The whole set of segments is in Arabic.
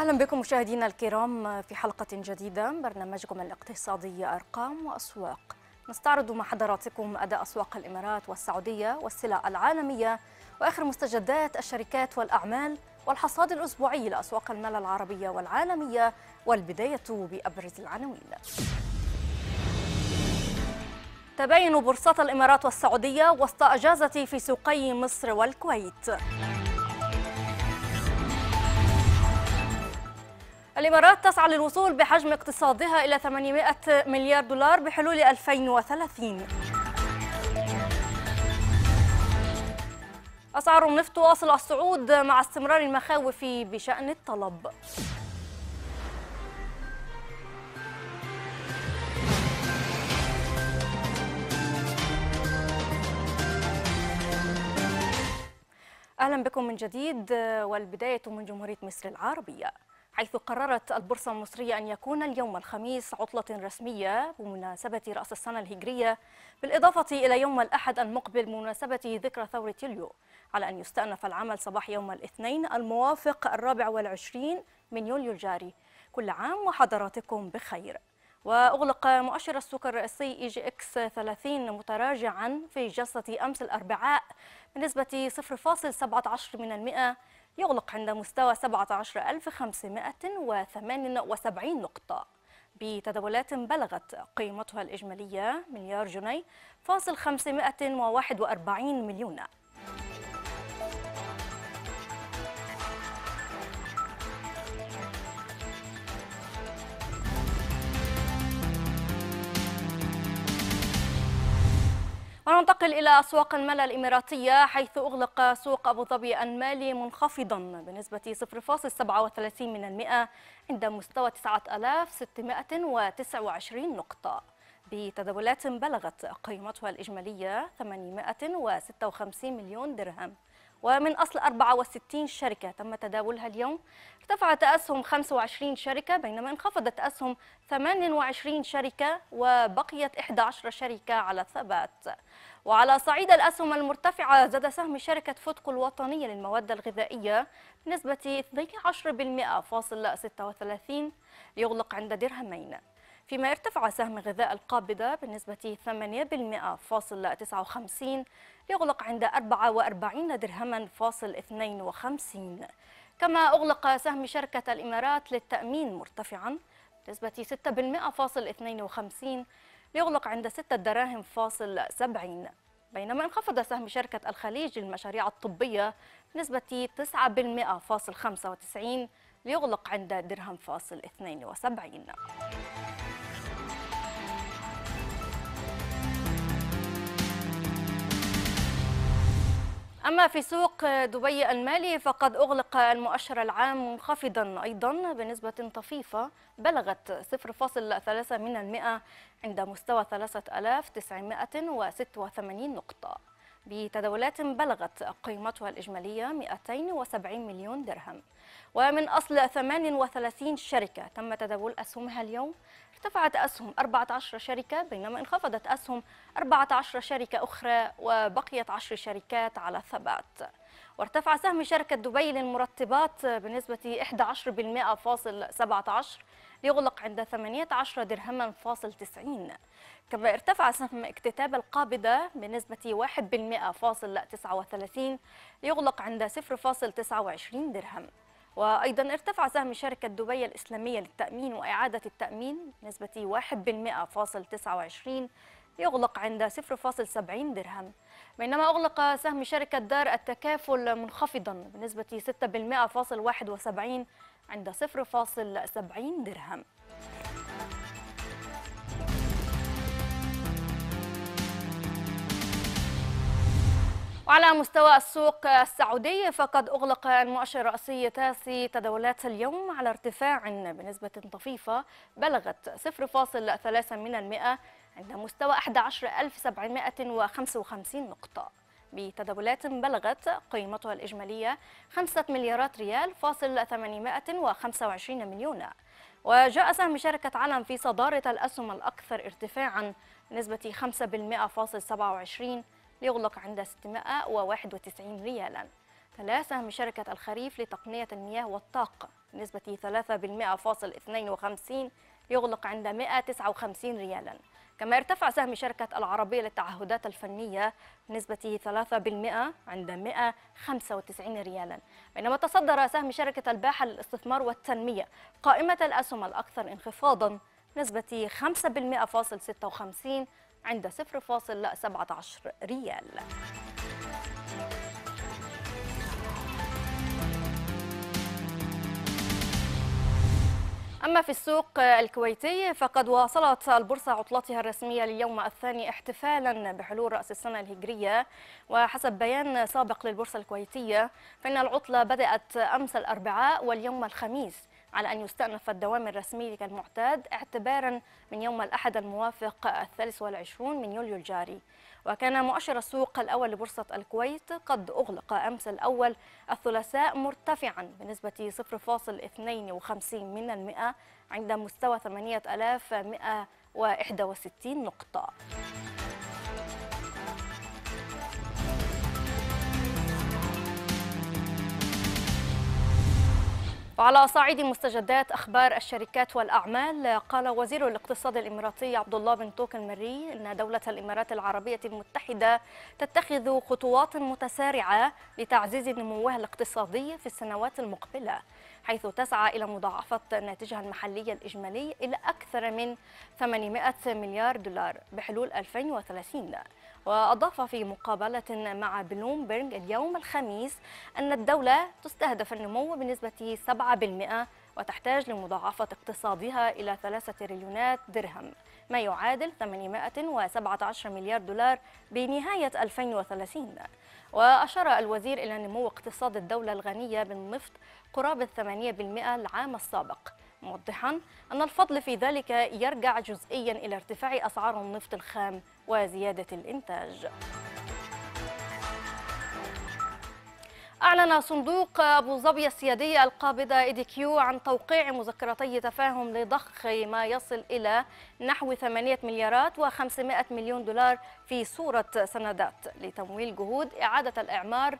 أهلا بكم مشاهدينا الكرام في حلقة جديدة برنامجكم الاقتصادي أرقام وأسواق نستعرض مع حضراتكم أداء أسواق الإمارات والسعودية والسلع العالمية وآخر مستجدات الشركات والأعمال والحصاد الأسبوعي لأسواق المال العربية والعالمية والبداية بأبرز العناوين تباين بورصات الإمارات والسعودية وسط أجازة في سوقي مصر والكويت الإمارات تسعى للوصول بحجم اقتصادها إلى 800 مليار دولار بحلول 2030 أسعار النفط تواصل الصعود مع استمرار المخاوف بشأن الطلب أهلا بكم من جديد والبداية من جمهورية مصر العربية حيث قررت البورصة المصرية أن يكون اليوم الخميس عطلة رسمية بمناسبة رأس السنة الهجرية بالإضافة إلى يوم الأحد المقبل بمناسبة ذكرى ثورة يوليو على أن يستأنف العمل صباح يوم الاثنين الموافق الرابع والعشرين من يوليو الجاري كل عام وحضراتكم بخير وأغلق مؤشر السوق الرئيسي إي جي إكس 30 متراجعا في جلسة أمس الأربعاء بنسبة 0.17 من المئة يغلق عند مستوى 17578 نقطة بتداولات بلغت قيمتها الإجمالية مليار جنيه فاصل 541 مليون وننتقل إلى أسواق المال الإماراتية حيث أغلق سوق أبو ظبي المالي منخفضا بنسبة 0.37 من المئة عند مستوى 9629 نقطة بتداولات بلغت قيمتها الإجمالية 856 مليون درهم ومن أصل 64 شركة تم تداولها اليوم ارتفعت أسهم 25 شركة بينما انخفضت أسهم 28 شركة وبقيت 11 شركة على الثبات وعلى صعيد الأسهم المرتفعة زاد سهم شركة فودكو الوطنية للمواد الغذائية بنسبة 12% 36 ليغلق عند درهمين فيما ارتفع سهم غذاء القابضة بنسبة 8.59 ليغلق عند 44 درهما فاصل 52 كما أغلق سهم شركة الإمارات للتأمين مرتفعا بنسبة 6.52 ليغلق عند 6 دراهم فاصل 70 بينما انخفض سهم شركة الخليج للمشاريع الطبية بنسبة 9.95 ليغلق عند درهم فاصل 72 أما في سوق دبي المالي فقد أغلق المؤشر العام منخفضا أيضا بنسبة طفيفة بلغت 0.3 من المئة عند مستوى 3986 نقطة بتداولات بلغت قيمتها الإجمالية 270 مليون درهم ومن أصل 38 شركة تم تداول أسهمها اليوم ارتفعت أسهم 14 شركة بينما انخفضت أسهم 14 شركة أخرى وبقيت 10 شركات على الثبات وارتفع سهم شركة دبي للمرتبات بنسبة 11% فاصل 17 ليغلق عند 18 درهما فاصل 90 كما ارتفع سهم اكتتاب القابضة بنسبة 1% فاصل 39 ليغلق عند 0.29 درهم وأيضا ارتفع سهم شركة دبي الإسلامية للتأمين وإعادة التأمين بنسبة 1.29 فاصل 29 يغلق عند 0.70 درهم بينما أغلق سهم شركة دار التكافل منخفضا بنسبة 6.71 فاصل 71 عند 0.70 درهم وعلى مستوى السوق السعودي فقد أغلق المؤشر الرئيسي تاسي تداولات اليوم على ارتفاع بنسبة طفيفة بلغت 0.3 من المئة عند مستوى 11755 نقطة بتداولات بلغت قيمتها الإجمالية 5 مليارات ريال فاصل 825 مليون وجاء سهم شركة علم في صدارة الأسهم الأكثر ارتفاعا بنسبة 5.27 ليغلق عند 691 ريالا ثلاثة سهم شركة الخريف لتقنية المياه والطاقة بنسبة 3% يغلق عند 159 ريالا كما ارتفع سهم شركة العربية للتعهدات الفنية بنسبة 3% عند 195 ريالا بينما تصدر سهم شركة الباحة للاستثمار والتنمية قائمة الأسهم الأكثر انخفاضا بنسبة 5.56 عند 0.17 ريال أما في السوق الكويتي فقد واصلت البورصة عطلتها الرسمية لليوم الثاني احتفالا بحلول رأس السنة الهجرية وحسب بيان سابق للبورصة الكويتية فإن العطلة بدأت أمس الأربعاء واليوم الخميس على أن يستأنف الدوام الرسمي كالمعتاد اعتبارا من يوم الأحد الموافق الثالث والعشرون من يوليو الجاري وكان مؤشر السوق الأول لبورصة الكويت قد أغلق أمس الأول الثلاثاء مرتفعا بنسبة 0.52 من المئة عند مستوى 8161 نقطة وعلى صعيد مستجدات اخبار الشركات والاعمال قال وزير الاقتصاد الاماراتي عبد الله بن توك المري ان دوله الامارات العربيه المتحده تتخذ خطوات متسارعه لتعزيز نموها الاقتصادي في السنوات المقبله حيث تسعى الى مضاعفه ناتجها المحلي الاجمالي الى اكثر من 800 مليار دولار بحلول 2030 وأضاف في مقابلة مع بلومبرغ اليوم الخميس أن الدولة تستهدف النمو بنسبة 7% وتحتاج لمضاعفة اقتصادها إلى 3 تريليونات درهم ما يعادل 817 مليار دولار بنهاية 2030 وأشار الوزير إلى نمو اقتصاد الدولة الغنية بالنفط قرابة 8% العام السابق موضحا أن الفضل في ذلك يرجع جزئيا إلى ارتفاع أسعار النفط الخام وزيادة الإنتاج أعلن صندوق أبو ظبي السيادية القابضة إيدي كيو عن توقيع مذكرتي تفاهم لضخ ما يصل إلى نحو 8 مليارات و500 مليون دولار في صورة سندات لتمويل جهود إعادة الإعمار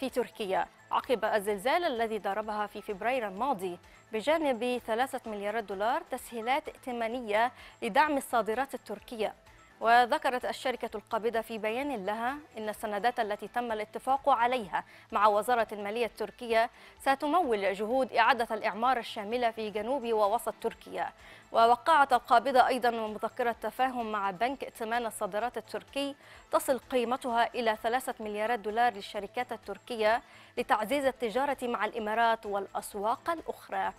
في تركيا عقب الزلزال الذي ضربها في فبراير الماضي بجانب ثلاثة مليارات دولار تسهيلات ائتمانية لدعم الصادرات التركية وذكرت الشركة القابضة في بيان لها أن السندات التي تم الاتفاق عليها مع وزارة المالية التركية ستمول جهود إعادة الإعمار الشاملة في جنوب ووسط تركيا ووقعت القابضة أيضا مذكرة تفاهم مع بنك ائتمان الصادرات التركي تصل قيمتها إلى ثلاثة مليارات دولار للشركات التركية لتعزيز التجارة مع الإمارات والأسواق الأخرى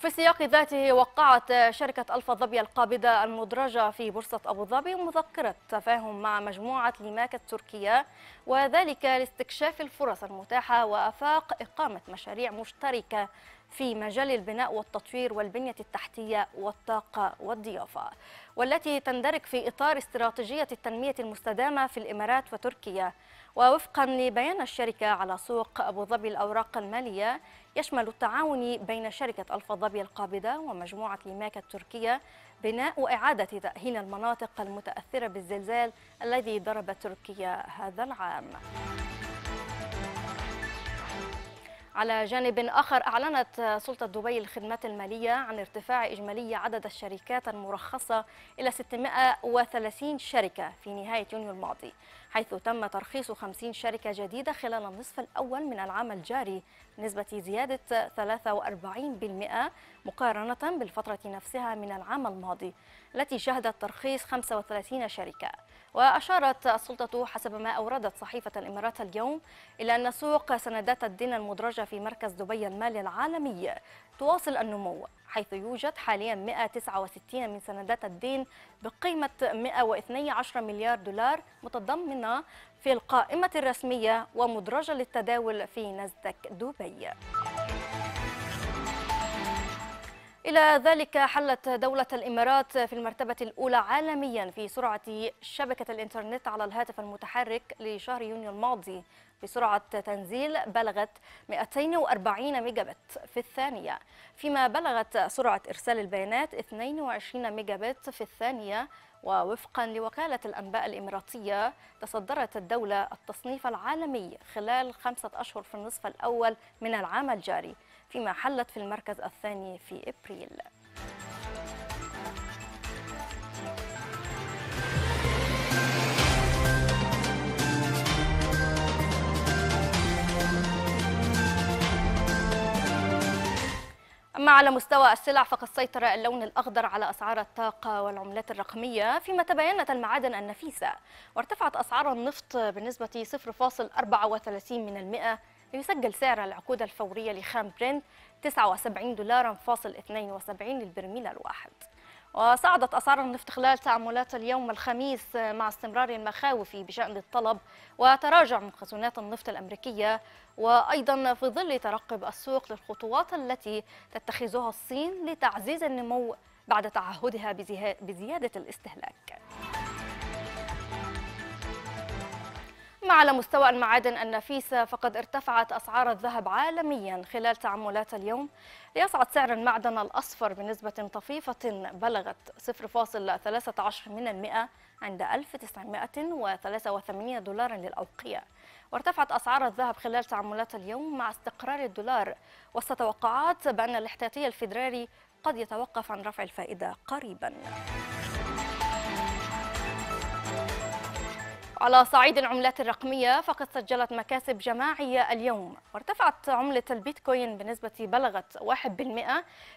وفي السياق ذاته وقعت شركة ألفا ظبي القابضة المدرجة في بورصة أبو ظبي مذكرة تفاهم مع مجموعة ليماك التركية وذلك لاستكشاف الفرص المتاحة وأفاق إقامة مشاريع مشتركة في مجال البناء والتطوير والبنية التحتية والطاقة والضيافة والتي تندرج في إطار استراتيجية التنمية المستدامة في الإمارات وتركيا ووفقا لبيان الشركة على سوق أبو ظبي الأوراق المالية يشمل التعاون بين شركة ألف ظبي القابضة ومجموعة ليماك التركية بناء وإعادة تأهيل المناطق المتأثرة بالزلزال الذي ضرب تركيا هذا العام على جانب آخر أعلنت سلطة دبي الخدمات المالية عن ارتفاع إجمالي عدد الشركات المرخصة إلى 630 شركة في نهاية يونيو الماضي حيث تم ترخيص 50 شركة جديدة خلال النصف الأول من العام الجاري نسبة زيادة 43% مقارنة بالفترة نفسها من العام الماضي التي شهدت ترخيص 35 شركة وأشارت السلطة حسب ما أوردت صحيفة الإمارات اليوم إلى أن سوق سندات الدين المدرجة في مركز دبي المالي العالمي تواصل النمو حيث يوجد حاليا 169 من سندات الدين بقيمة 112 مليار دولار متضمنة في القائمة الرسمية ومدرجة للتداول في نزدك دبي إلى ذلك حلت دولة الإمارات في المرتبة الأولى عالميا في سرعة شبكة الإنترنت على الهاتف المتحرك لشهر يونيو الماضي بسرعة تنزيل بلغت 240 ميجا بت في الثانية فيما بلغت سرعة إرسال البيانات 22 ميجا بت في الثانية ووفقا لوكالة الأنباء الإماراتية تصدرت الدولة التصنيف العالمي خلال خمسة أشهر في النصف الأول من العام الجاري فيما حلت في المركز الثاني في إبريل أما على مستوى السلع فقد سيطر اللون الأخضر على أسعار الطاقة والعملات الرقمية فيما تبينت المعادن النفيسة وارتفعت أسعار النفط بنسبة 0.34 من المئة ليسجل سعر العقود الفورية لخام برنت 79 دولارا فاصل 72 للبرميل الواحد وصعدت أسعار النفط خلال تعاملات اليوم الخميس مع استمرار المخاوف بشأن الطلب وتراجع مخزونات النفط الأمريكية وأيضا في ظل ترقب السوق للخطوات التي تتخذها الصين لتعزيز النمو بعد تعهدها بزيادة الاستهلاك أما على مستوى المعادن النفيسة فقد ارتفعت أسعار الذهب عالميا خلال تعاملات اليوم ليصعد سعر المعدن الأصفر بنسبة طفيفة بلغت 0.13% عند 1983 دولارا للأوقية وارتفعت أسعار الذهب خلال تعاملات اليوم مع استقرار الدولار وسط توقعات بأن الاحتياطي الفيدرالي قد يتوقف عن رفع الفائدة قريباً على صعيد العملات الرقمية فقد سجلت مكاسب جماعية اليوم وارتفعت عملة البيتكوين بنسبة بلغت 1%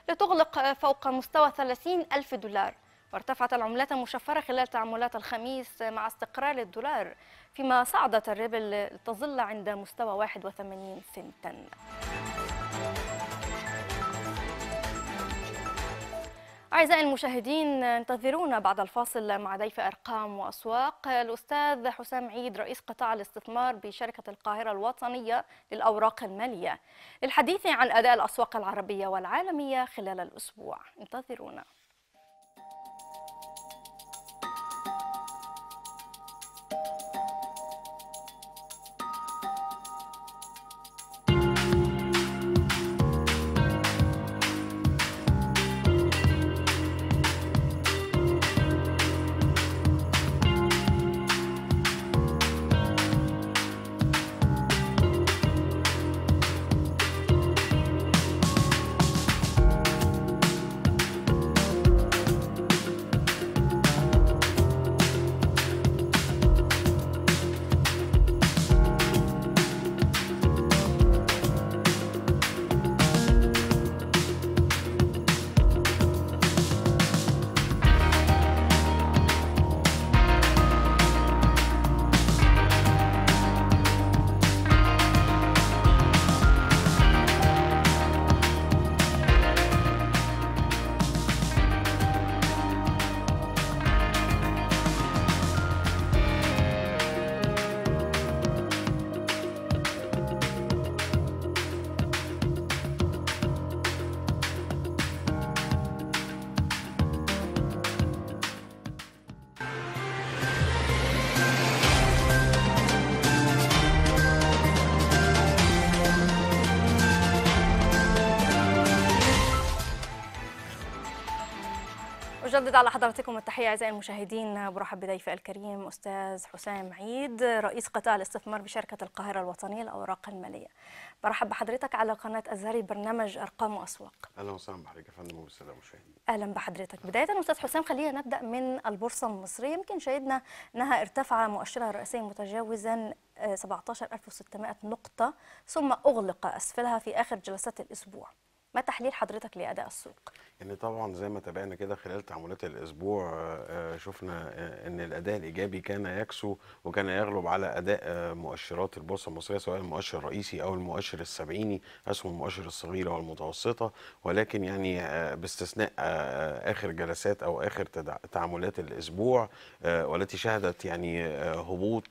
لتغلق فوق مستوى 30 ألف دولار وارتفعت العملات المشفرة خلال تعاملات الخميس مع استقرار الدولار فيما صعدت الريبل لتظل عند مستوى 81 سنتاً أعزائي المشاهدين انتظرونا بعد الفاصل مع ضيف أرقام وأسواق الأستاذ حسام عيد رئيس قطاع الاستثمار بشركة القاهرة الوطنية للأوراق المالية للحديث عن أداء الأسواق العربية والعالمية خلال الأسبوع انتظرونا أجدد على حضراتكم التحية أعزائي المشاهدين برحب بضيف الكريم أستاذ حسام عيد رئيس قطاع الاستثمار بشركة القاهرة الوطنية للأوراق المالية برحب بحضرتك على قناة ازهري برنامج أرقام وأسواق أهلا وسهلا بحضرتك يا فندم والسادة المشاهدين أهلا بحضرتك بداية أستاذ حسام خلينا نبدأ من البورصة المصرية يمكن شاهدنا أنها ارتفع مؤشرها الرئيسي متجاوزا 17600 آه، نقطة ثم أغلق أسفلها في آخر جلسات الأسبوع ما تحليل حضرتك لأداء السوق؟ ان طبعا زي ما تابعنا كده خلال تعاملات الاسبوع آه، آه، شفنا آه، ان الاداء الايجابي كان يكسو وكان يغلب على اداء مؤشرات البورصه المصريه سواء المؤشر الرئيسي او المؤشر السبعيني اسهم المؤشر الصغيره والمتوسطه ولكن يعني باستثناء اخر جلسات او اخر تعاملات الاسبوع والتي شهدت يعني هبوط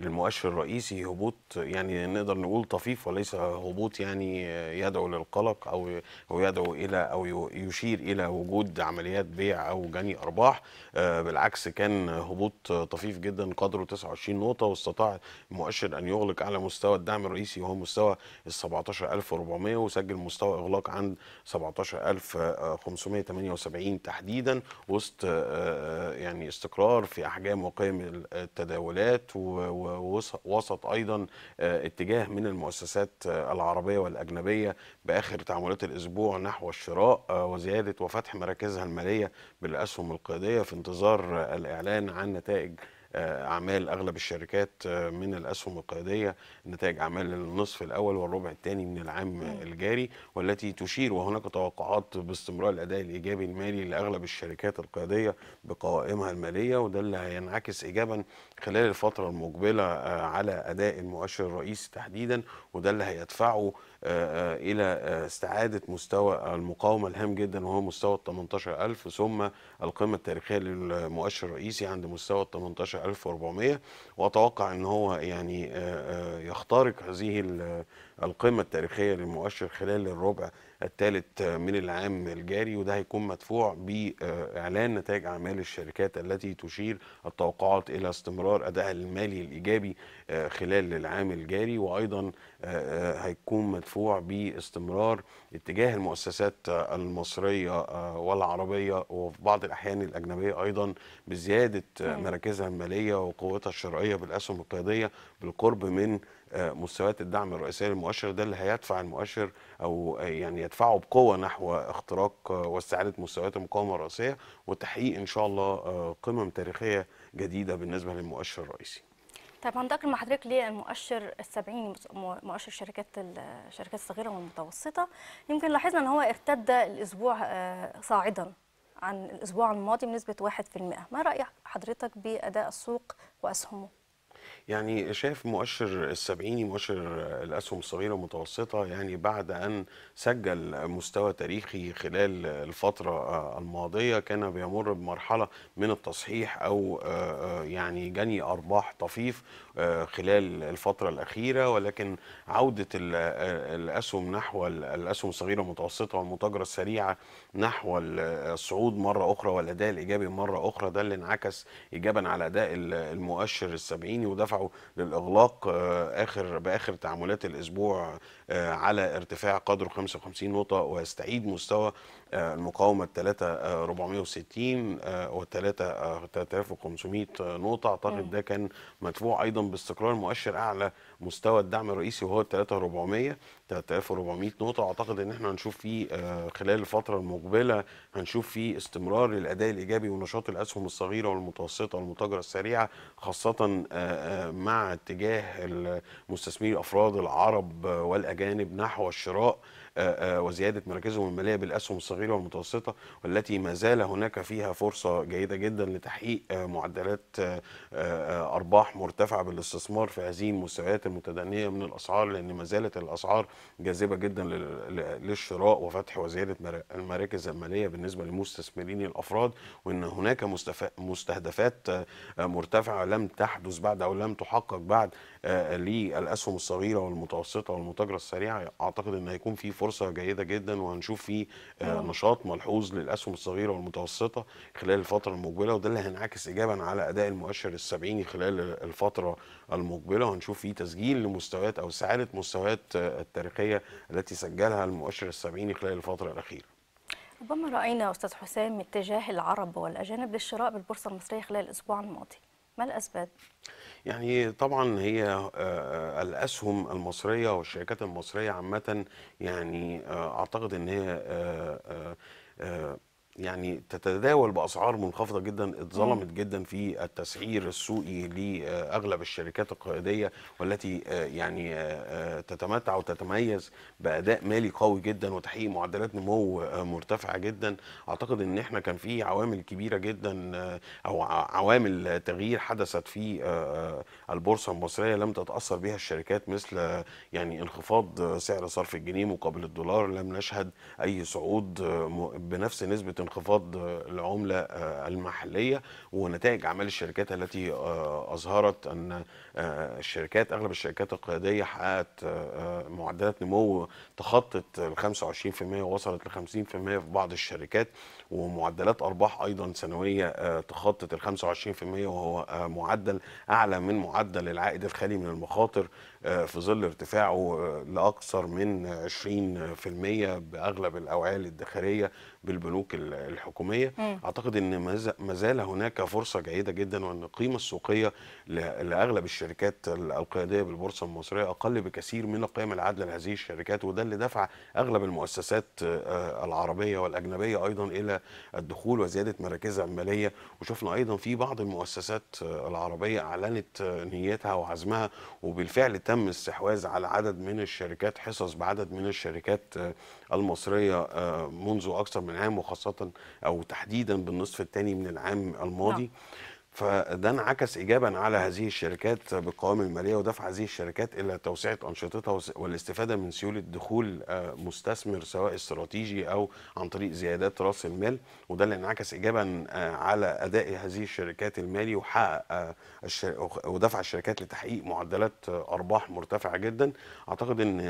للمؤشر الرئيسي هبوط يعني نقدر نقول طفيف وليس هبوط يعني يدعو للقلق او او يدعو الى او يشير الى وجود عمليات بيع او جني ارباح آه، بالعكس كان هبوط طفيف جدا قدره 29 نقطه واستطاع المؤشر ان يغلق على مستوى الدعم الرئيسي وهو مستوى ال 17400 وسجل مستوى اغلاق عند 17578 تحديدا وسط آه، آه، يعني استقرار في احجام وقيم التداولات و ووسط ايضا آه، اتجاه من المؤسسات آه، العربيه والاجنبيه باخر تعاملات الاسبوع نحو الشراء آه، وزياده وفتح مراكزها الماليه بالاسهم القياديه في انتظار الاعلان عن نتائج اعمال اغلب الشركات من الاسهم القياديه نتائج اعمال النصف الاول والربع الثاني من العام الجاري والتي تشير وهناك توقعات باستمرار الاداء الايجابي المالي لاغلب الشركات القياديه بقوائمها الماليه وده اللي هينعكس ايجابا خلال الفترة المقبلة آه، على أداء المؤشر الرئيسي تحديدا وده اللي هيدفعه آه، آه، إلى استعادة مستوى المقاومة الهام جدا وهو مستوى ال 18000 ثم القمة التاريخية للمؤشر الرئيسي عند مستوى ال 18400 وأتوقع أن هو يعني يخترق هذه القيمة التاريخية للمؤشر خلال الربع الثالث من العام الجاري وده هيكون مدفوع بإعلان نتائج أعمال الشركات التي تشير التوقعات إلى استمرار أدائها المالي الإيجابي آه، خلال العام الجاري وأيضا آه، آه، هيكون مدفوع باستمرار اتجاه المؤسسات المصرية والعربية وفي بعض الأحيان الأجنبية أيضا بزيادة مراكزها المالية وقوتها الشرائية بالأسهم القيادية بالقرب من مستويات الدعم الرئيسيه للمؤشر ده اللي هيدفع المؤشر او يعني يدفعه بقوه نحو اختراق واستعاده مستويات المقاومه الرئيسيه وتحقيق ان شاء الله آه، قمم تاريخيه جديده بالنسبه للمؤشر الرئيسي. طيب هنتقل مع حضرتك للمؤشر 70 مؤشر الشركات الشركات الصغيره والمتوسطه يمكن لاحظنا ان هو ارتد الاسبوع آه، صاعدا عن الاسبوع الماضي بنسبه 1% ما راي حضرتك باداء السوق واسهمه؟ يعني شايف مؤشر السبعيني مؤشر الأسهم الصغيرة المتوسطة يعني بعد أن سجل مستوى تاريخي خلال الفترة الماضية كان بيمر بمرحلة من التصحيح أو آه، آه، يعني جني أرباح طفيف آه، خلال الفترة الأخيرة ولكن عودة الأسهم نحو الأسهم الصغيرة المتوسطة والمتاجرة السريعة نحو الصعود مرة أخرى والأداء الإيجابي مرة أخرى ده اللي انعكس إيجابا على أداء المؤشر السبعيني وده دفعوا للاغلاق آه، اخر باخر تعاملات الاسبوع آه، على ارتفاع قدره 55 نقطة ويستعيد مستوى آه، المقاومة ال 3460 وال 3500 نقطة أعتقد ده كان مدفوع أيضا باستقرار مؤشر أعلى مستوى الدعم الرئيسي وهو ال 3400 3400 نقطة أعتقد إن احنا هنشوف فيه آه، خلال الفترة المقبلة هنشوف فيه استمرار للأداء الإيجابي ونشاط الأسهم الصغيرة والمتوسطة والمتاجرة السريعة خاصة مع اتجاه المستثمرين الأفراد العرب والأجانب الأجانب نحو الشراء آه، آه، وزياده مراكزهم الماليه بالاسهم الصغيره والمتوسطه والتي ما زال هناك فيها فرصه جيده جدا لتحقيق آه، معدلات ارباح مرتفعه بالاستثمار في هذه المستويات المتدنيه من الاسعار لان ما زالت الاسعار جاذبه جدا للشراء وفتح وزياده المراكز الماليه بالنسبه للمستثمرين الافراد وان هناك مستهدفات مرتفعه لم تحدث بعد او لم تحقق بعد للاسهم الصغيره والمتوسطه والمتاجره السريعه اعتقد ان هيكون في فرصه جيده جدا وهنشوف فيه آه، آه. نشاط ملحوظ للاسهم الصغيره والمتوسطه خلال الفتره المقبله وده اللي هينعكس ايجابا على اداء المؤشر السبعيني خلال الفتره المقبله وهنشوف فيه تسجيل لمستويات او سعاده مستويات آه، التاريخيه التي سجلها المؤشر السبعيني خلال الفتره الاخيره. ربما راينا استاذ حسام اتجاه العرب والاجانب للشراء بالبورصه المصريه خلال الاسبوع الماضي. ما الأسباب؟ يعني طبعا هي آه، آه، الاسهم المصريه والشركات المصريه عامه يعني آه، اعتقد ان هي يعني تتداول باسعار منخفضه جدا اتظلمت جدا في التسعير السوقي لاغلب الشركات القياديه والتي آه، يعني آه، آه، تتمتع وتتميز باداء مالي قوي جدا وتحقيق معدلات نمو مرتفعه جدا اعتقد ان احنا كان في عوامل كبيره جدا او عوامل تغيير حدثت في البورصه المصريه لم تتاثر بها الشركات مثل يعني انخفاض سعر صرف الجنيه مقابل الدولار لم نشهد اي صعود بنفس نسبه انخفاض العملة آه، المحلية ونتائج أعمال الشركات التي آه، أظهرت أن آه، الشركات أغلب الشركات القيادية حققت معدلات نمو تخطت ال 25% ووصلت ل 50% في بعض الشركات ومعدلات أرباح أيضا سنوية تخطت ال 25% وهو معدل أعلى من معدل العائد الخالي من المخاطر في ظل ارتفاعه لأكثر من 20% بأغلب الأوعية الادخارية بالبنوك الحكوميه مم. اعتقد ان ما زال هناك فرصه جيده جدا وان القيمه السوقيه لاغلب الشركات القياديه بالبورصه المصريه اقل بكثير من القيم العادله لهذه الشركات وده اللي دفع اغلب المؤسسات آه، آه، العربيه والاجنبيه ايضا الى الدخول وزياده مراكزها الماليه وشفنا ايضا في بعض المؤسسات آه، العربيه اعلنت نيتها وعزمها وبالفعل تم الاستحواذ على عدد من الشركات حصص بعدد من الشركات المصريه منذ اكثر من من عام وخاصه او تحديدا بالنصف الثاني من العام الماضي نعم. فده انعكس ايجابا على هذه الشركات بالقوائم الماليه ودفع هذه الشركات الى توسعه انشطتها والاستفاده من سيوله دخول آه، مستثمر سواء استراتيجي او عن طريق زيادات راس المال وده اللي انعكس ايجابا آه، على اداء هذه الشركات المالي وحقق آه، ودفع الشركات لتحقيق معدلات ارباح مرتفعه جدا اعتقد ان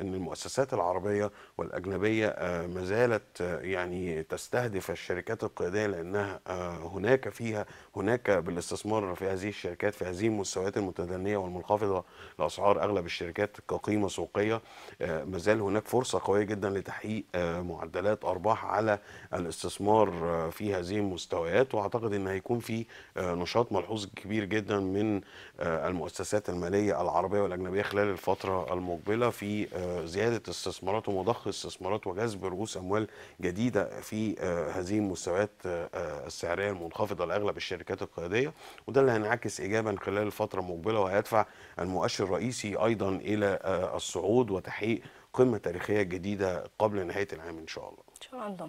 ان المؤسسات العربيه والاجنبيه ما زالت يعني تستهدف الشركات القياديه لانها هناك فيها هناك بالاستثمار في هذه الشركات في هذه المستويات المتدنيه والمنخفضه لاسعار اغلب الشركات كقيمه سوقيه آه، ما زال هناك فرصه قويه جدا لتحقيق آه، معدلات ارباح على الاستثمار آه، في هذه المستويات واعتقد ان هيكون في نشاط ملحوظ كبير جدا من المؤسسات الماليه العربيه والاجنبيه خلال الفتره المقبله في زياده استثمارات ومضخ استثمارات وجذب رؤوس اموال جديده في هذه المستويات السعريه المنخفضه لاغلب الشركات الشركات القياديه وده اللي هينعكس ايجابا خلال الفتره المقبله وهيدفع المؤشر الرئيسي ايضا الى آه، الصعود وتحقيق قمه تاريخيه جديده قبل نهايه العام ان شاء الله. ان شاء الله.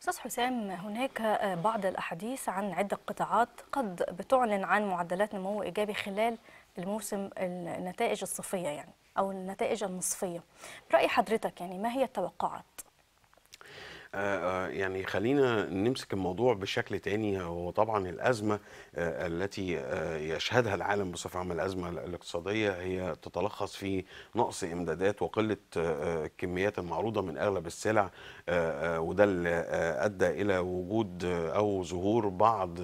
استاذ حسام هناك آه، بعض الاحاديث عن عده قطاعات قد بتعلن عن معدلات نمو ايجابي خلال الموسم النتائج الصيفيه يعني او النتائج النصفيه براي حضرتك يعني ما هي التوقعات آه، آه، يعني خلينا نمسك الموضوع بشكل تاني هو طبعا الأزمة آه، التي يشهدها العالم بصفة عامة الأزمة الاقتصادية هي تتلخص في نقص إمدادات وقلة الكميات المعروضة من أغلب السلع وده اللي أدى إلى وجود أو ظهور بعض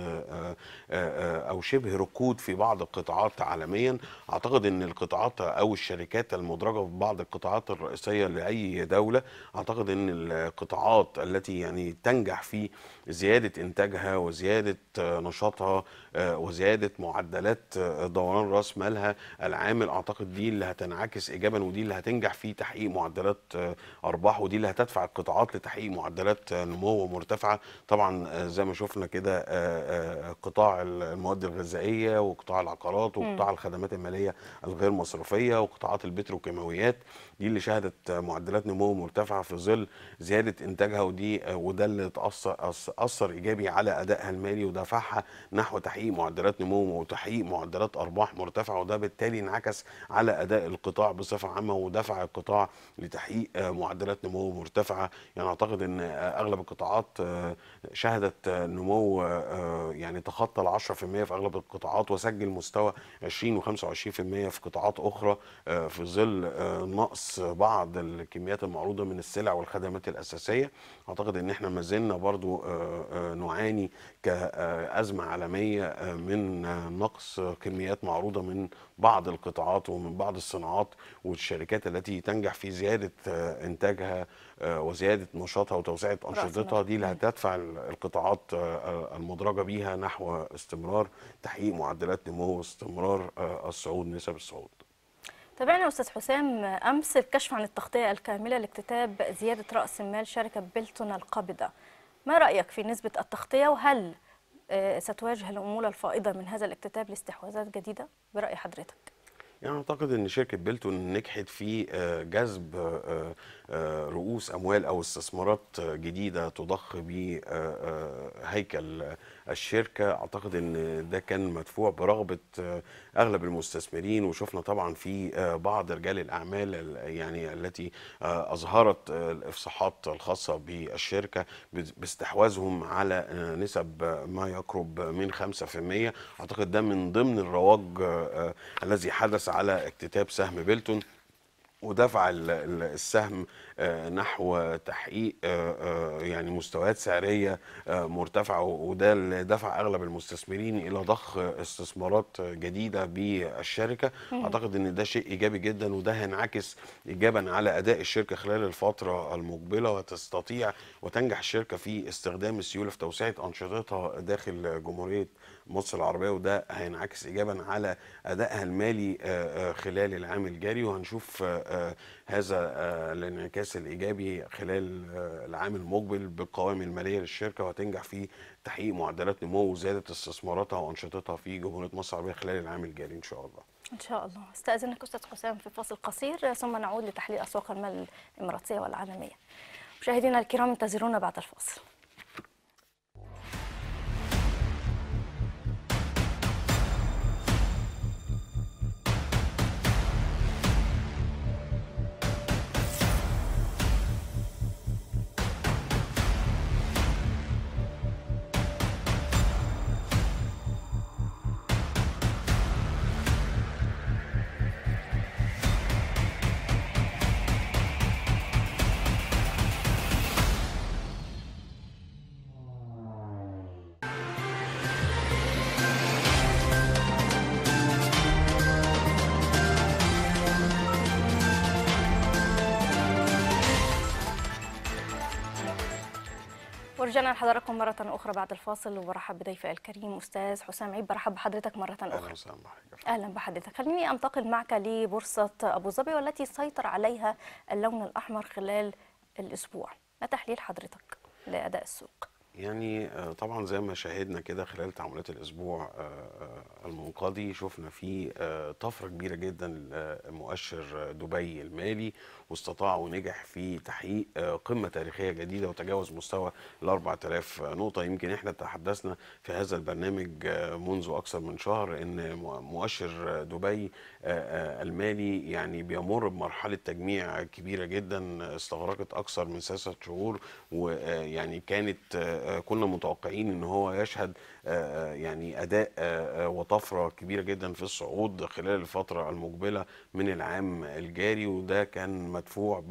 أو شبه ركود في بعض القطاعات عالميا أعتقد أن القطاعات أو الشركات المدرجة في بعض القطاعات الرئيسية لأي دولة أعتقد أن القطاعات التي يعني تنجح في زيادة إنتاجها وزيادة آه، نشاطها آه، وزيادة معدلات آه، دوران رأس مالها العامل أعتقد دي اللي هتنعكس إيجابا ودي اللي هتنجح في تحقيق معدلات أرباح ودي اللي هتدفع القطاعات لتحقيق معدلات نمو مرتفعة طبعا زي ما شفنا كده قطاع المواد الغذائية وقطاع العقارات وقطاع الخدمات المالية الغير مصرفية وقطاعات البتروكيماويات دي اللي شهدت معدلات نمو مرتفعه في ظل زياده انتاجها ودي وده اللي تاثر اثر ايجابي على ادائها المالي ودفعها نحو تحقيق معدلات نمو وتحقيق معدلات ارباح مرتفعه وده بالتالي انعكس على اداء القطاع بصفه عامه ودفع القطاع لتحقيق معدلات نمو مرتفعه يعني اعتقد ان اغلب القطاعات شهدت نمو يعني تخطى ال 10% في اغلب القطاعات وسجل مستوى 20 و25% في قطاعات اخرى في ظل نقص بعض الكميات المعروضه من السلع والخدمات الاساسيه اعتقد ان احنا ما زلنا برضو آه، آه، نعاني كازمه عالميه آه، من نقص كميات معروضه من بعض القطاعات ومن بعض الصناعات والشركات التي تنجح في زياده انتاجها وزياده نشاطها وتوسعه انشطتها دي اللي هتدفع القطاعات المدرجه بيها نحو استمرار تحقيق معدلات نمو واستمرار الصعود نسب الصعود تابعنا استاذ حسام امس الكشف عن التغطيه الكامله لاكتتاب زياده راس مال شركه بيلتون القابضه ما رايك في نسبه التغطيه وهل آه، ستواجه العموله الفائضه من هذا الاكتتاب لاستحواذات جديده براي حضرتك يعني اعتقد ان شركه بيلتون نجحت في آه، جذب آه، رؤوس اموال او استثمارات جديده تضخ بهيكل الشركه اعتقد ان ده كان مدفوع برغبه آه، اغلب المستثمرين وشفنا طبعا في آه، بعض رجال الاعمال يعني التي آه، اظهرت الافصاحات الخاصه بالشركه باستحواذهم على نسب ما يقرب من 5% اعتقد ده من ضمن الرواج الذي حدث على اكتتاب سهم بيلتون ودفع السهم آه، نحو تحقيق آه، آه، يعني مستويات سعريه مرتفعه وده اللي دفع اغلب المستثمرين الى ضخ استثمارات جديده بالشركه اعتقد ان ده شيء ايجابي جدا وده هينعكس ايجابا على اداء الشركه خلال الفتره المقبله وتستطيع وتنجح الشركه في استخدام السيوله في توسعه انشطتها داخل جمهوريه مصر العربيه وده هينعكس ايجابا على ادائها المالي آه، آه، خلال العام الجاري وهنشوف آه، هذا الانعكاس الايجابي خلال العام المقبل بالقوائم الماليه للشركه وهتنجح في تحقيق معدلات نمو وزياده استثماراتها وانشطتها في جمهوريه مصر العربيه خلال العام الجاري ان شاء الله. ان شاء الله، استاذنك استاذ حسام في فاصل قصير ثم نعود لتحليل اسواق المال الاماراتيه والعالميه. مشاهدينا الكرام انتظرونا بعد الفاصل. ورجعنا لحضراتكم مرة أخرى بعد الفاصل وبرحب بضيفي الكريم أستاذ حسام عيد برحب بحضرتك مرة أخرى أهلا وسهلا بحضرتك أهلا بحضرتك خليني أنتقل معك لبورصة أبو ظبي والتي سيطر عليها اللون الأحمر خلال الأسبوع ما تحليل حضرتك لأداء السوق؟ يعني آه، طبعا زي ما شاهدنا كده خلال تعاملات الاسبوع آه، آه، المنقضي شفنا فيه طفره كبيره جدا لمؤشر دبي المالي واستطاع ونجح في تحقيق آه، قمه تاريخيه جديده وتجاوز مستوى ال 4000 نقطه يمكن احنا تحدثنا في هذا البرنامج آه، منذ اكثر من شهر ان مؤشر دبي آه، المالي يعني بيمر بمرحله تجميع كبيره جدا استغرقت اكثر من ثلاثه شهور ويعني كانت كنا متوقعين ان هو يشهد يعني اداء آه، آه، وطفره كبيره جدا في الصعود خلال الفتره المقبله من العام الجاري وده كان مدفوع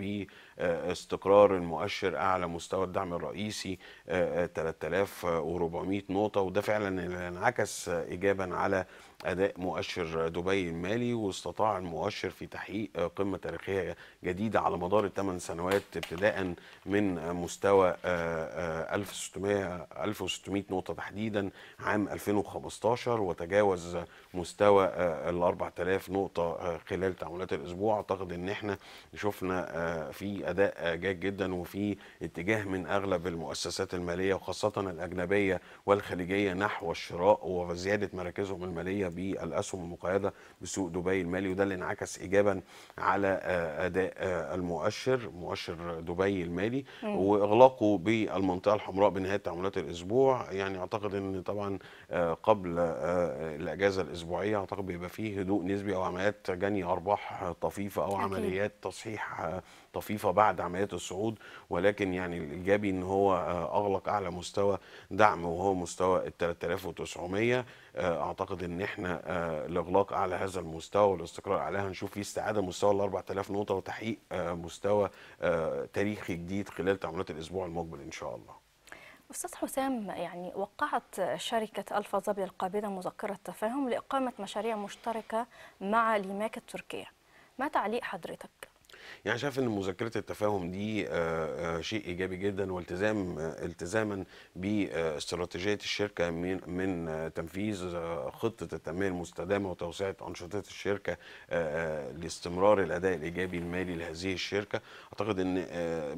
باستقرار المؤشر اعلى مستوى الدعم الرئيسي 3400 آه، نقطه وده فعلا انعكس ايجابا على اداء مؤشر دبي المالي واستطاع المؤشر في تحقيق قمه تاريخيه جديده على مدار الثمان سنوات ابتداء من مستوى 1600 آه، 1600 آه، نقطه تحديدا عام 2015 وتجاوز مستوى آه، ال 4000 نقطه خلال تعاملات الاسبوع اعتقد ان احنا شفنا في اداء جيد جدا وفي اتجاه من اغلب المؤسسات الماليه وخاصه الاجنبيه والخليجيه نحو الشراء وزياده مراكزهم الماليه بالاسهم المقيده بسوق دبي المالي وده اللي انعكس ايجابا على آه، اداء آه، المؤشر مؤشر دبي المالي واغلاقه بالمنطقه الحمراء بنهايه تعاملات الاسبوع يعني اعتقد ان طبعا آه، قبل الاجازه الاسبوعيه اعتقد بيبقى فيه هدوء نسبي او عمليات جني ارباح طفيفه او عمليات تصحيح طفيفه بعد عمليات الصعود ولكن يعني الايجابي ان هو اغلق اعلى مستوى دعم وهو مستوى ال 3900 آه، اعتقد ان احنا آه، الاغلاق على هذا المستوى والاستقرار عليها هنشوف فيه استعاده مستوى ال 4000 نقطه وتحقيق آه، مستوى تاريخي جديد خلال تعاملات الاسبوع المقبل ان شاء الله. استاذ حسام يعني وقعت شركه الفا ظبي القابضه مذكره تفاهم لاقامه مشاريع مشتركه مع ليماك التركيه. ما تعليق حضرتك؟ يعني شايف ان مذكره التفاهم دي آه، آه، شيء ايجابي جدا والتزام آه، التزاما باستراتيجيه الشركه من من تنفيذ خطه التنميه المستدامه وتوسعه انشطه الشركه لاستمرار الاداء الايجابي المالي لهذه الشركه اعتقد ان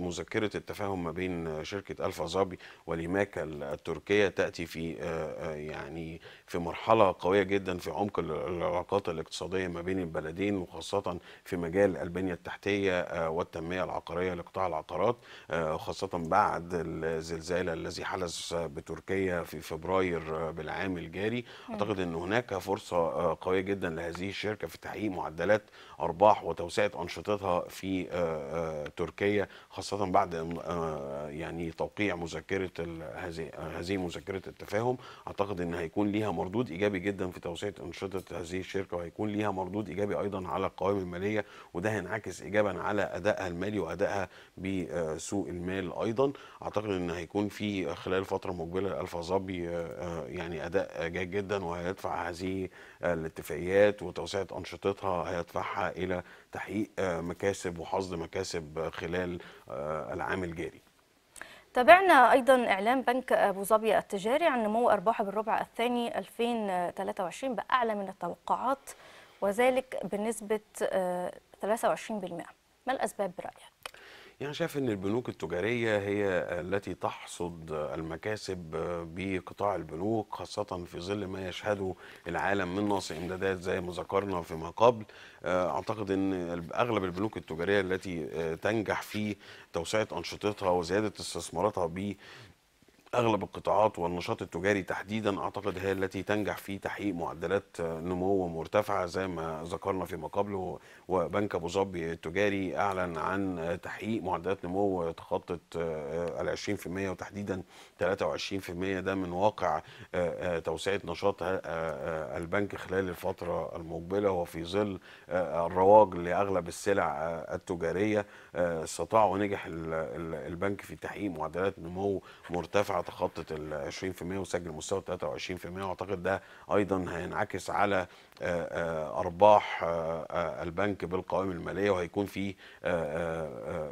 مذكره التفاهم ما بين شركه الفا ظبي وليماكا التركيه تاتي في يعني في مرحله قويه جدا في عمق العلاقات الاقتصاديه ما بين البلدين وخاصه في مجال البنيه التحتيه الماليه آه، والتنميه العقاريه لقطاع العقارات آه، خاصه بعد الزلزال الذي حدث بتركيا في فبراير آه، بالعام الجاري اعتقد ان هناك فرصه قويه جدا لهذه الشركه في تحقيق معدلات ارباح وتوسعه انشطتها في تركيا خاصه بعد يعني توقيع مذكره هذه هذه مذكره التفاهم اعتقد ان هيكون ليها مردود ايجابي جدا في توسعه انشطه هذه الشركه وهيكون ليها مردود ايجابي ايضا على القوائم الماليه وده هينعكس ايجابا حسابا على ادائها المالي وادائها بسوق المال ايضا اعتقد ان هيكون في خلال فتره مقبله ظبي آه، يعني اداء جيد جدا وهيدفع هذه الاتفاقيات وتوسعه انشطتها هيدفعها الى تحقيق آه، مكاسب وحصد مكاسب خلال آه، العام الجاري تابعنا ايضا اعلان بنك ابو ظبي التجاري عن نمو ارباحه بالربع الثاني 2023 باعلى من التوقعات وذلك بنسبه 23% ما الأسباب برأيك؟ يعني شايف ان البنوك التجاريه هي التي تحصد المكاسب بقطاع البنوك خاصه في ظل ما يشهده العالم من نقص امدادات زي ما ذكرنا فيما قبل آه، اعتقد ان اغلب البنوك التجاريه التي آه، تنجح في توسعه انشطتها وزياده استثماراتها اغلب القطاعات والنشاط التجاري تحديدا اعتقد هي التي تنجح في تحقيق معدلات نمو مرتفعه زي ما ذكرنا فيما قبل وبنك ابو ظبي التجاري اعلن عن تحقيق معدلات نمو تخطت ال 20% وتحديدا 23% ده من واقع آه، آه، توسعه نشاط آه، البنك خلال الفتره المقبله وفي ظل الرواج لاغلب السلع التجاريه استطاع ونجح البنك في تحقيق معدلات نمو مرتفعه تخطط ال 20% وسجل مستوى 23% واعتقد ده ايضا هينعكس على ارباح البنك بالقوائم الماليه وهيكون في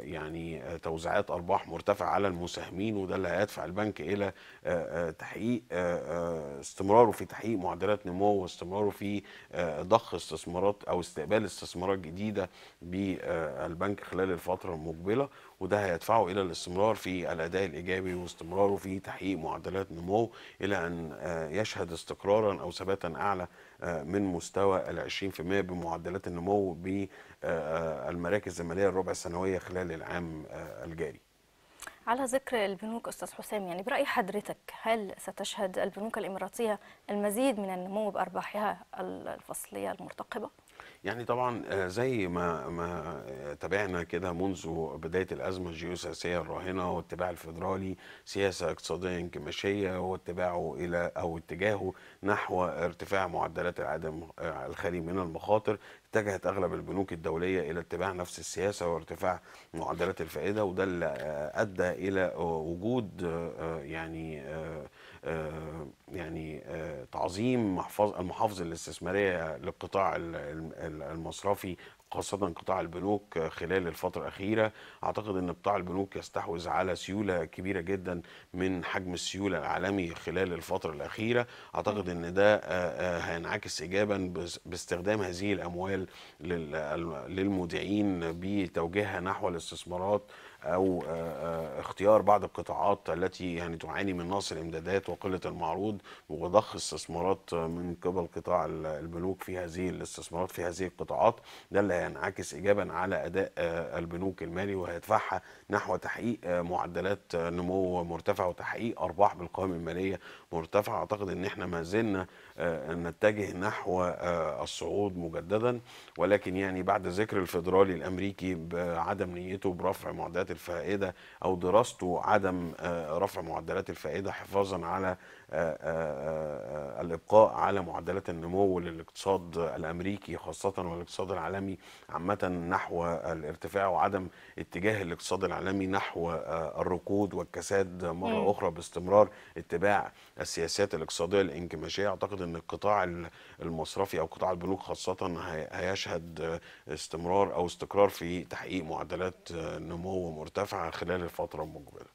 يعني توزيعات ارباح مرتفعه على المساهمين وده اللي هيدفع البنك الى تحقيق استمراره في تحقيق معدلات نمو واستمراره في ضخ استثمارات او استقبال استثمارات جديده بالبنك خلال الفتره المقبله وده هيدفعه الى الاستمرار في الاداء الايجابي واستمراره في تحقيق معدلات نمو الى ان آه، يشهد استقرارا او ثباتا اعلى آه، من مستوى ال 20% بمعدلات النمو بالمراكز آه، الماليه الربع السنويه خلال العام الجاري. على ذكر البنوك استاذ حسام يعني براي حضرتك هل ستشهد البنوك الاماراتيه المزيد من النمو بارباحها الفصليه المرتقبه؟ يعني طبعا آه، زي ما ما آه، تابعنا كده منذ بدايه الازمه الجيوسياسيه الراهنه واتباع الفدرالي سياسه اقتصاديه انكماشيه واتباعه الى او اتجاهه نحو ارتفاع معدلات العدم آه، الخالي من المخاطر اتجهت اغلب البنوك الدوليه الى اتباع نفس السياسه وارتفاع معدلات الفائده وده اللي ادى الى وجود يعني آه، يعني آه، تعظيم محفظ المحافظ الاستثماريه للقطاع المصرفي خاصة قطاع البنوك آه، خلال الفترة الأخيرة أعتقد أن قطاع البنوك يستحوذ على سيولة كبيرة جدا من حجم السيولة العالمي خلال الفترة الأخيرة أعتقد أن ده هينعكس إيجابا باستخدام هذه الأموال للمودعين بتوجيهها نحو الاستثمارات او آه، آه، اختيار بعض القطاعات التي يعني تعاني من نقص الامدادات وقله المعروض وضخ استثمارات من قبل قطاع البنوك في هذه الاستثمارات في هذه القطاعات ده اللي هينعكس ايجابا على اداء آه، البنوك المالي وهيدفعها نحو تحقيق معدلات نمو مرتفعه وتحقيق ارباح بالقوائم الماليه مرتفعه اعتقد ان احنا ما زلنا آه، نتجه نحو آه، الصعود مجددا ولكن يعني بعد ذكر الفيدرالي الامريكي بعدم نيته برفع معدلات الفائده او دراسته عدم آه، رفع معدلات الفائده حفاظا على الابقاء على معدلات النمو للاقتصاد الامريكي خاصه والاقتصاد العالمي عامه نحو الارتفاع وعدم اتجاه الاقتصاد العالمي نحو الركود والكساد مره اخرى باستمرار اتباع السياسات الاقتصاديه الانكماشيه اعتقد ان القطاع المصرفي او قطاع البنوك خاصه هيشهد استمرار او استقرار في تحقيق معدلات نمو مرتفعه خلال الفتره المقبله.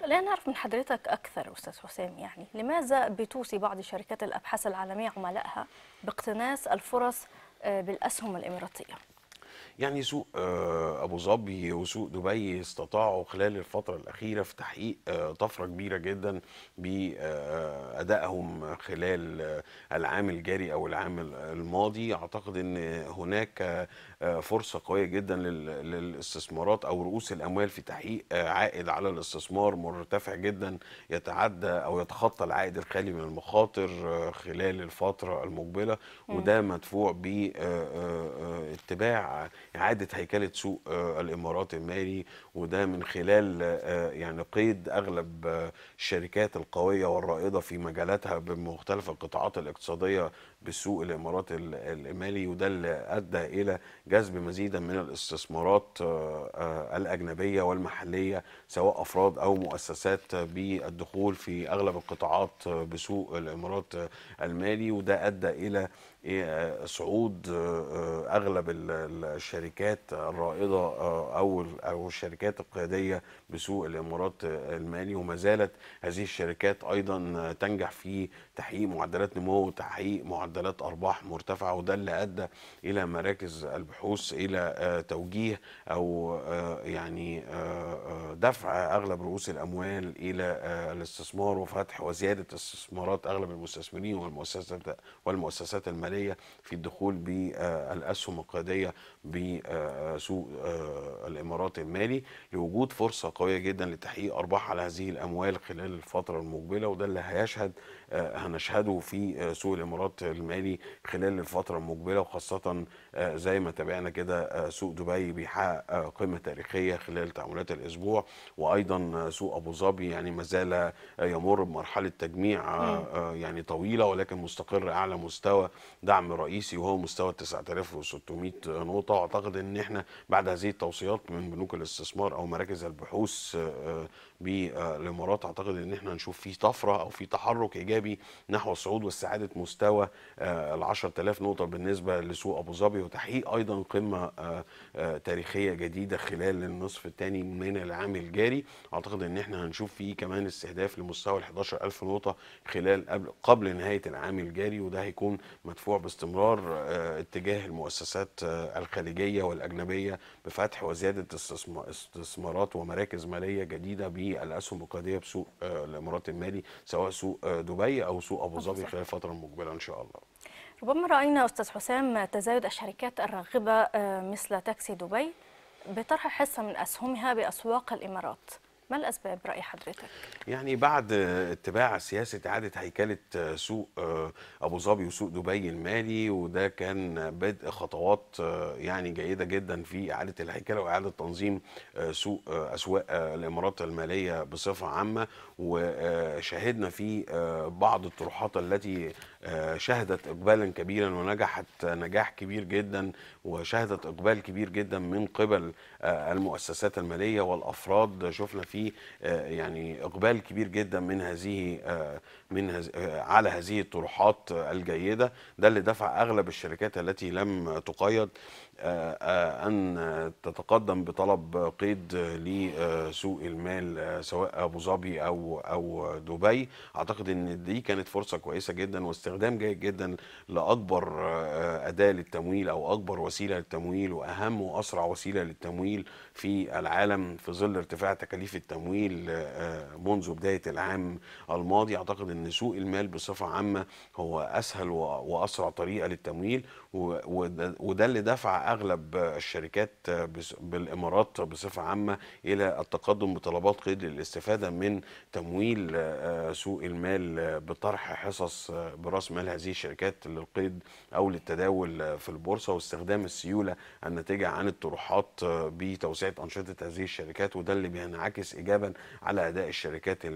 خلينا نعرف من حضرتك أكثر أستاذ حسام يعني لماذا بتوصي بعض شركات الأبحاث العالمية عملائها باقتناص الفرص بالأسهم الإماراتية؟ يعني سوق آه، ابو ظبي وسوق دبي استطاعوا خلال الفتره الاخيره في تحقيق آه، طفره كبيره جدا بادائهم آه، خلال العام الجاري او العام الماضي اعتقد ان هناك آه، فرصه قويه جدا للاستثمارات او رؤوس الاموال في تحقيق آه، عائد على الاستثمار مرتفع جدا يتعدى او يتخطى العائد الخالي من المخاطر آه، خلال الفتره المقبله وده مدفوع باتباع اعاده هيكله سوق الامارات المالي وده من خلال يعني قيد اغلب الشركات القويه والرائده في مجالاتها بمختلف القطاعات الاقتصاديه بالسوق الامارات المالي وده اللي ادى الى جذب مزيدا من الاستثمارات آه، آه، الاجنبيه والمحليه سواء افراد او مؤسسات آه، بالدخول في اغلب القطاعات بسوق الامارات المالي وده ادى الى إيه، صعود آه، آه، اغلب الشركات الرائده آه، او او الشركات القياديه بسوق الامارات المالي وما زالت هذه الشركات ايضا تنجح في تحقيق معدلات نمو وتحقيق معدلات ارباح مرتفعه وده اللي ادى الى مراكز البحوث الى توجيه او يعني دفع اغلب رؤوس الاموال الى الاستثمار وفتح وزياده استثمارات اغلب المستثمرين والمؤسسات والمؤسسات الماليه العمليه في الدخول بالاسهم القياديه بسوق آه، الامارات المالي لوجود فرصه قويه جدا لتحقيق ارباح على هذه الاموال خلال الفتره المقبله وده اللي هيشهد آه، هنشهده في آه، سوق الامارات المالي خلال الفتره المقبله وخاصه زي ما تابعنا كده سوق دبي بيحقق قمه تاريخيه خلال تعاملات الاسبوع وايضا سوق ابو ظبي يعني ما زال يمر بمرحله تجميع يعني طويله ولكن مستقر اعلى مستوى دعم رئيسي وهو مستوى 9600 نقطه الوسطى اعتقد ان احنا بعد هذه التوصيات من بنوك الاستثمار او مراكز البحوث آه، آه، بالامارات آه، اعتقد ان احنا هنشوف في طفره او في تحرك ايجابي نحو الصعود واستعاده مستوى آه، ال 10000 نقطه بالنسبه لسوق ابو ظبي وتحقيق ايضا قمه آه، تاريخيه جديده خلال النصف الثاني من العام الجاري اعتقد ان احنا هنشوف في كمان استهداف لمستوى ال 11000 نقطه خلال قبل قبل نهايه العام الجاري وده هيكون مدفوع باستمرار اتجاه المؤسسات الخليجيه والاجنبيه بفتح وزياده استثمارات ومراكز ماليه جديده بالاسهم القياديه بسوق آه، الامارات المالي سواء سوق آه، دبي او سوق ابو ظبي خلال الفتره المقبله ان شاء الله. ربما راينا استاذ حسام تزايد الشركات الراغبه آه، مثل تاكسي دبي بطرح حصه من اسهمها باسواق الامارات. ما الأسباب رأي حضرتك؟ يعني بعد اتباع سياسة إعادة هيكلة سوق آه، أبو ظبي وسوق دبي المالي وده كان بدء خطوات آه، يعني جيدة جدا في إعادة الهيكلة وإعادة تنظيم آه، سوق أسواق الإمارات المالية بصفة عامة وشهدنا في بعض الطروحات التي آه، شهدت اقبالا كبيرا ونجحت نجاح كبير جدا وشهدت اقبال كبير جدا من قبل آه، المؤسسات الماليه والافراد شفنا فيه آه، يعني اقبال كبير جدا من هذه من على هذه الطروحات الجيده ده اللي دفع اغلب الشركات التي لم تقيد آه، آه، أن تتقدم بطلب قيد لسوق المال آه، سواء أبو ظبي أو أو دبي أعتقد أن دي كانت فرصة كويسة جدا واستخدام جيد جدا لأكبر أداة للتمويل أو أكبر وسيلة للتمويل وأهم وأسرع وسيلة للتمويل في العالم في ظل ارتفاع تكاليف التمويل منذ بداية العام الماضي أعتقد أن سوق المال بصفة عامة هو أسهل وأسرع طريقة للتمويل وده اللي دفع اغلب الشركات بالامارات بصفه عامه الى التقدم بطلبات قيد للاستفاده من تمويل آه، سوق المال بطرح حصص آه، براس مال هذه الشركات للقيد او للتداول في البورصه واستخدام السيوله الناتجه عن الطروحات آه، بتوسعه انشطه هذه الشركات وده اللي بينعكس ايجابا على اداء الشركات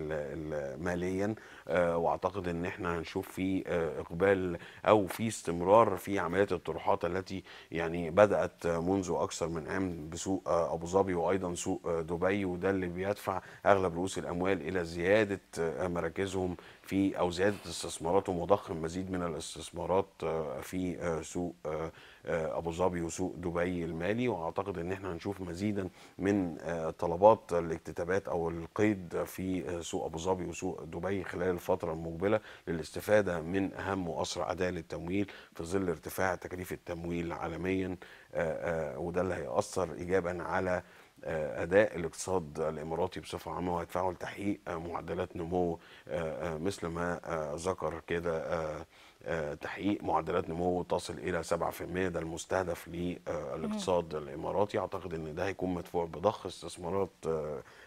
ماليا واعتقد ان احنا هنشوف في اقبال او في استمرار في عمليات عمليات الطروحات التي يعني بدات منذ اكثر من عام بسوق ابو ظبي وايضا سوق دبي وده اللي بيدفع اغلب رؤوس الاموال الى زياده مراكزهم في او زياده استثماراتهم وضخ مزيد من الاستثمارات آه، في آه، سوق آه، ابو ظبي وسوق دبي المالي واعتقد ان احنا هنشوف مزيدا من طلبات الاكتتابات او القيد في سوق ابو ظبي وسوق دبي خلال الفتره المقبله للاستفاده من اهم واسرع اداه للتمويل في ظل ارتفاع تكاليف التمويل عالميا وده اللي هيأثر ايجابا على آه، اداء الاقتصاد الاماراتي بصفه عامه وهيدفعوا لتحقيق آه، معدلات نمو آه، مثل ما ذكر كده تحقيق معدلات نمو تصل الى 7% ده المستهدف للاقتصاد الاماراتي اعتقد ان ده هيكون مدفوع بضخ استثمارات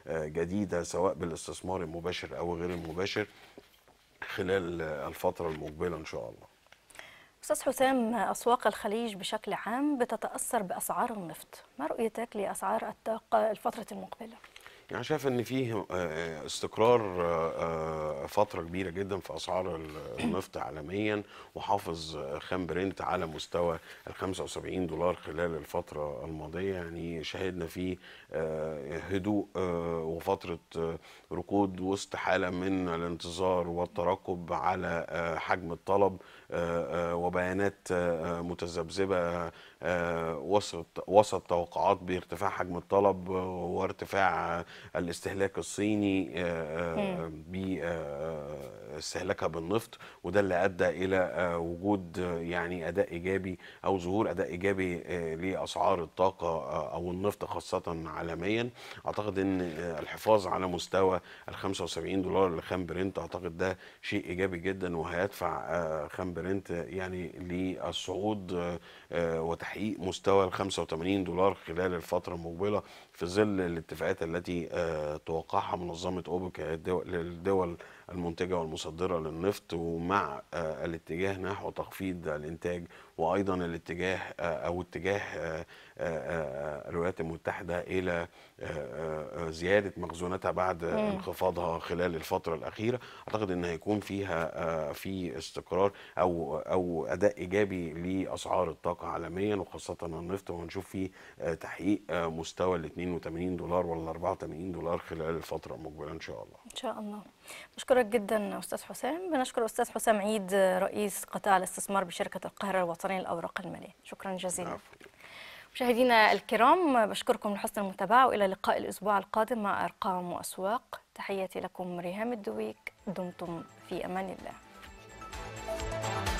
جديده سواء بالاستثمار المباشر او غير المباشر خلال الفتره المقبله ان شاء الله أستاذ حسام أسواق الخليج بشكل عام بتتأثر بأسعار النفط ما رؤيتك لأسعار الطاقة الفترة المقبلة؟ يعني شايف ان فيه آه، استقرار آه، فتره كبيره جدا في اسعار النفط عالميا وحافظ آه، خام برنت على مستوى ال 75 دولار خلال الفتره الماضيه يعني شهدنا فيه هدوء وفتره ركود وسط حاله من الانتظار والترقب على حجم الطلب آه، آه، وبيانات آه، متذبذبه آه، وسط وسط توقعات بارتفاع حجم الطلب وارتفاع الاستهلاك الصيني آه، آه، باستهلاكها بالنفط وده اللي ادى الى وجود يعني اداء ايجابي او ظهور اداء ايجابي لاسعار الطاقه او النفط خاصه عالميا اعتقد ان الحفاظ على مستوى ال 75 دولار لخام برنت اعتقد ده شيء ايجابي جدا وهيدفع خام برنت يعني للصعود وتحقيق تحقيق مستوى ال 85 دولار خلال الفترة المقبلة في ظل الاتفاقات التي آه، توقعها منظمة أوبك للدول المنتجة والمصدرة للنفط ومع آه، الاتجاه نحو تخفيض الإنتاج وايضا الاتجاه آه، او اتجاه آه، آه، الولايات المتحده الى زياده مخزوناتها بعد انخفاضها خلال الفتره الاخيره اعتقد ان هيكون فيها في استقرار او او اداء ايجابي لاسعار الطاقه عالميا وخاصه النفط وهنشوف فيه تحقيق مستوى ال 82 دولار ولا 84 دولار خلال الفتره المقبله ان شاء الله ان شاء الله بشكرك جدا استاذ حسام بنشكر استاذ حسام عيد رئيس قطاع الاستثمار بشركه القاهره الوطنيه ناظرين الاوراق الماليه شكرا جزيلا مشاهدينا الكرام بشكركم لحسن المتابعه والى لقاء الاسبوع القادم مع ارقام واسواق تحياتي لكم ريهام الدويك دمتم في امان الله